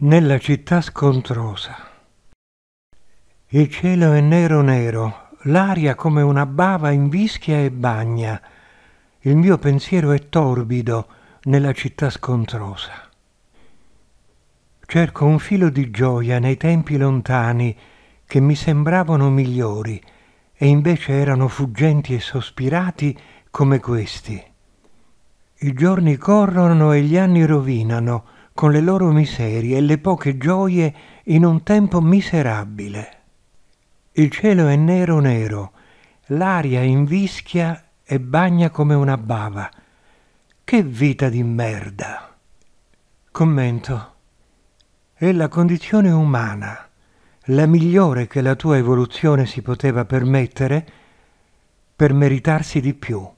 nella città scontrosa. Il cielo è nero nero, l'aria come una bava invischia e bagna. Il mio pensiero è torbido nella città scontrosa. Cerco un filo di gioia nei tempi lontani che mi sembravano migliori e invece erano fuggenti e sospirati come questi. I giorni corrono e gli anni rovinano, con le loro miserie e le poche gioie in un tempo miserabile. Il cielo è nero nero, l'aria invischia e bagna come una bava. Che vita di merda! Commento. È la condizione umana, la migliore che la tua evoluzione si poteva permettere per meritarsi di più.